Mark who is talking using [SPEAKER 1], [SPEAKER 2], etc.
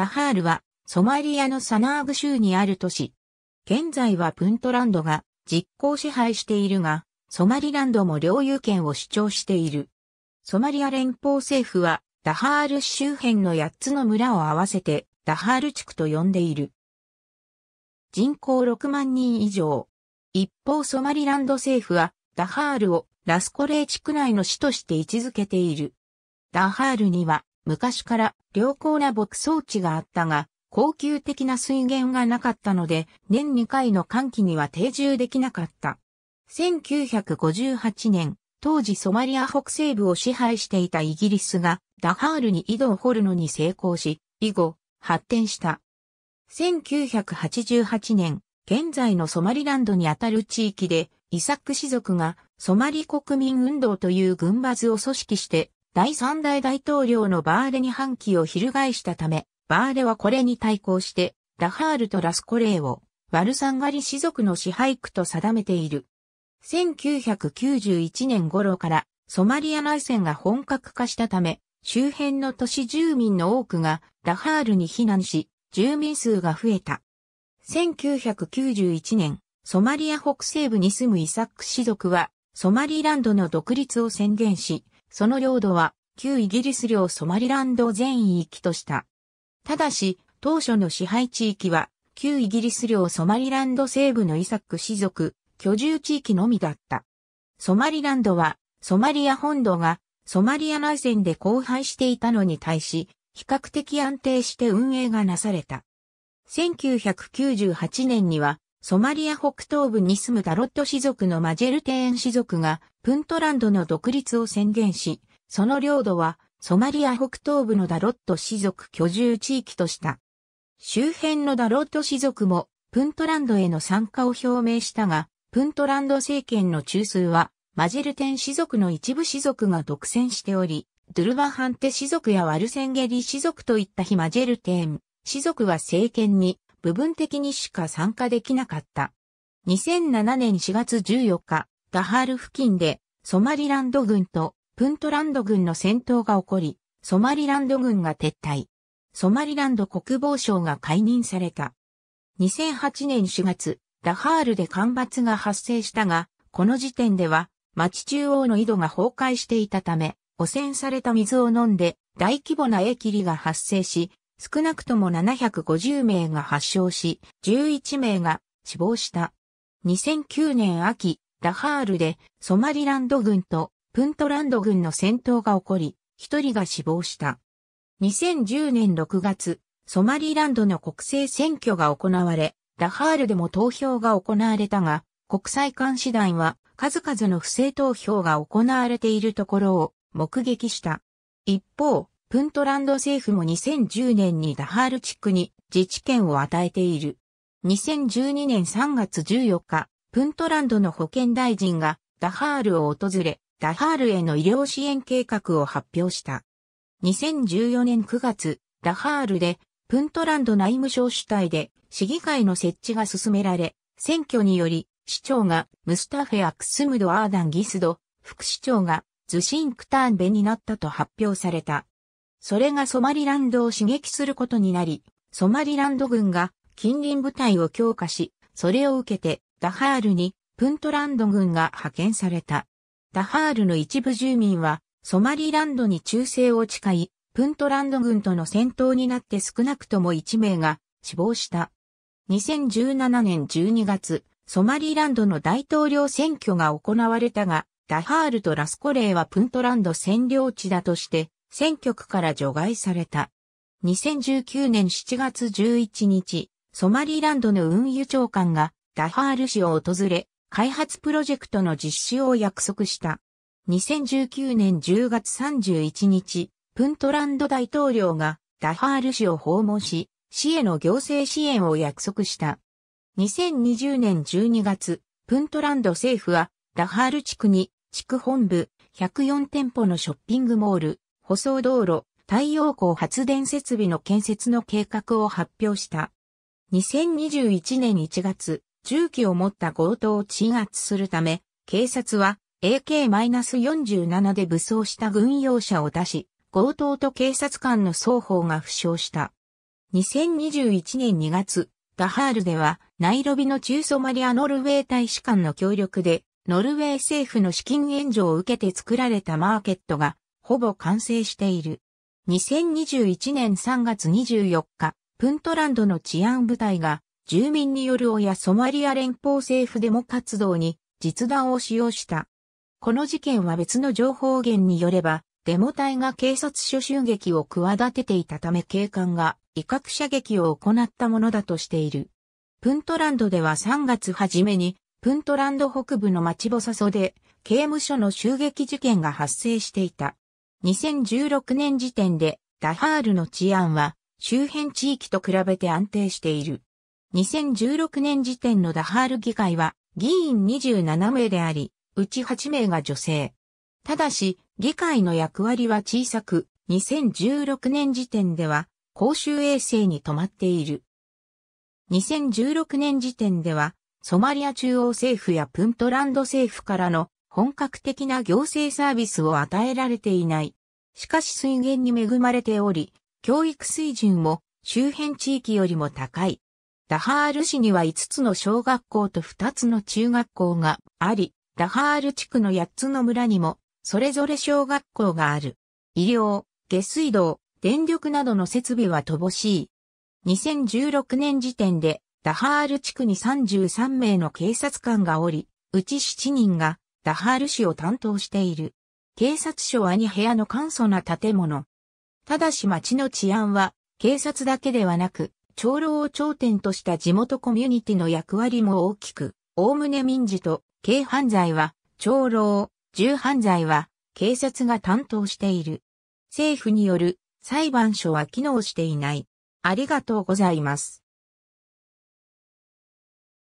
[SPEAKER 1] ダハールはソマリアのサナーグ州にある都市。現在はプントランドが実効支配しているが、ソマリランドも領有権を主張している。ソマリア連邦政府はダハール周辺の8つの村を合わせてダハール地区と呼んでいる。人口6万人以上。一方ソマリランド政府はダハールをラスコレー地区内の市として位置づけている。ダハールには昔から良好な牧草地があったが、高級的な水源がなかったので、年2回の寒気には定住できなかった。1958年、当時ソマリア北西部を支配していたイギリスが、ダハールに井戸を掘るのに成功し、以後、発展した。1988年、現在のソマリランドにあたる地域で、イサック氏族がソマリ国民運動という軍閥を組織して第三代大統領のバーレに反旗を翻したため、バーレはこれに対抗して、ラハールとラスコレーを、ワルサンガリ氏族の支配区と定めている。1991年頃からソマリア内戦が本格化したため、周辺の都市住民の多くがラハールに避難し、住民数が増えた。1991年、ソマリア北西部に住むイサック氏族は、ソマリランドの独立を宣言し、その領土は旧イギリス領ソマリランド全域とした。ただし、当初の支配地域は旧イギリス領ソマリランド西部のイサック氏族居住地域のみだった。ソマリランドはソマリア本土がソマリア内戦で荒廃していたのに対し、比較的安定して運営がなされた。1998年にはソマリア北東部に住むダロット氏族のマジェルテーン氏族がプントランドの独立を宣言し、その領土はソマリア北東部のダロット氏族居住地域とした。周辺のダロット氏族もプントランドへの参加を表明したが、プントランド政権の中枢はマジェルテン氏族の一部氏族が独占しており、ドゥルバハンテ氏族やワルセンゲリ氏族といった非マジェルテン氏族は政権に部分的にしか参加できなかった。2007年4月14日、ダハール付近でソマリランド軍とプントランド軍の戦闘が起こり、ソマリランド軍が撤退。ソマリランド国防省が解任された。2008年4月、ダハールで干ばつが発生したが、この時点では町中央の井戸が崩壊していたため、汚染された水を飲んで大規模なエ切りが発生し、少なくとも750名が発症し、11名が死亡した。2009年秋、ダハールでソマリランド軍とプントランド軍の戦闘が起こり、一人が死亡した。2010年6月、ソマリランドの国政選挙が行われ、ダハールでも投票が行われたが、国際監視団は数々の不正投票が行われているところを目撃した。一方、プントランド政府も2010年にダハール地区に自治権を与えている。2012年3月14日、プントランドの保健大臣がダハールを訪れ、ダハールへの医療支援計画を発表した。2014年9月、ダハールでプントランド内務省主体で市議会の設置が進められ、選挙により市長がムスタフェ・アクスムド・アーダン・ギスド、副市長がズシンクターンベになったと発表された。それがソマリランドを刺激することになり、ソマリランド軍が近隣部隊を強化し、それを受けてダハールにプントランド軍が派遣された。ダハールの一部住民はソマリランドに忠誠を誓い、プントランド軍との戦闘になって少なくとも1名が死亡した。2017年12月、ソマリランドの大統領選挙が行われたが、ダハールとラスコレーはプントランド占領地だとして選挙区から除外された。2019年7月11日、ソマリーランドの運輸長官がダハール市を訪れ、開発プロジェクトの実施を約束した。2019年10月31日、プントランド大統領がダハール市を訪問し、市への行政支援を約束した。2020年12月、プントランド政府は、ダハール地区に、地区本部、104店舗のショッピングモール、舗装道路、太陽光発電設備の建設の計画を発表した。2021年1月、銃器を持った強盗を鎮圧するため、警察は AK-47 で武装した軍用車を出し、強盗と警察官の双方が負傷した。2021年2月、ダハールでは、ナイロビの中ソマリアノルウェー大使館の協力で、ノルウェー政府の資金援助を受けて作られたマーケットがほぼ完成している。2021年3月24日、プントランドの治安部隊が、住民による親ソマリア連邦政府デモ活動に実弾を使用した。この事件は別の情報源によれば、デモ隊が警察署襲撃を企てていたため警官が威嚇射撃を行ったものだとしている。プントランドでは3月初めに、プントランド北部の町ボサソで刑務所の襲撃事件が発生していた。2016年時点でダハールの治安は周辺地域と比べて安定している。2016年時点のダハール議会は議員27名であり、うち8名が女性。ただし、議会の役割は小さく、2016年時点では公衆衛生に止まっている。2016年時点では、ソマリア中央政府やプントランド政府からの本格的な行政サービスを与えられていない。しかし水源に恵まれており、教育水準も周辺地域よりも高い。ダハール市には5つの小学校と2つの中学校があり、ダハール地区の8つの村にも、それぞれ小学校がある。医療、下水道、電力などの設備は乏しい。2016年時点で、ダハール地区に33名の警察官がおり、うち7人がダハール市を担当している。警察署は2部屋の簡素な建物。ただし町の治安は、警察だけではなく、長老を頂点とした地元コミュニティの役割も大きく、おおむね民事と軽犯罪は、長老、重犯罪は、警察が担当している。政府による裁判所は機能していない。ありがとうございます。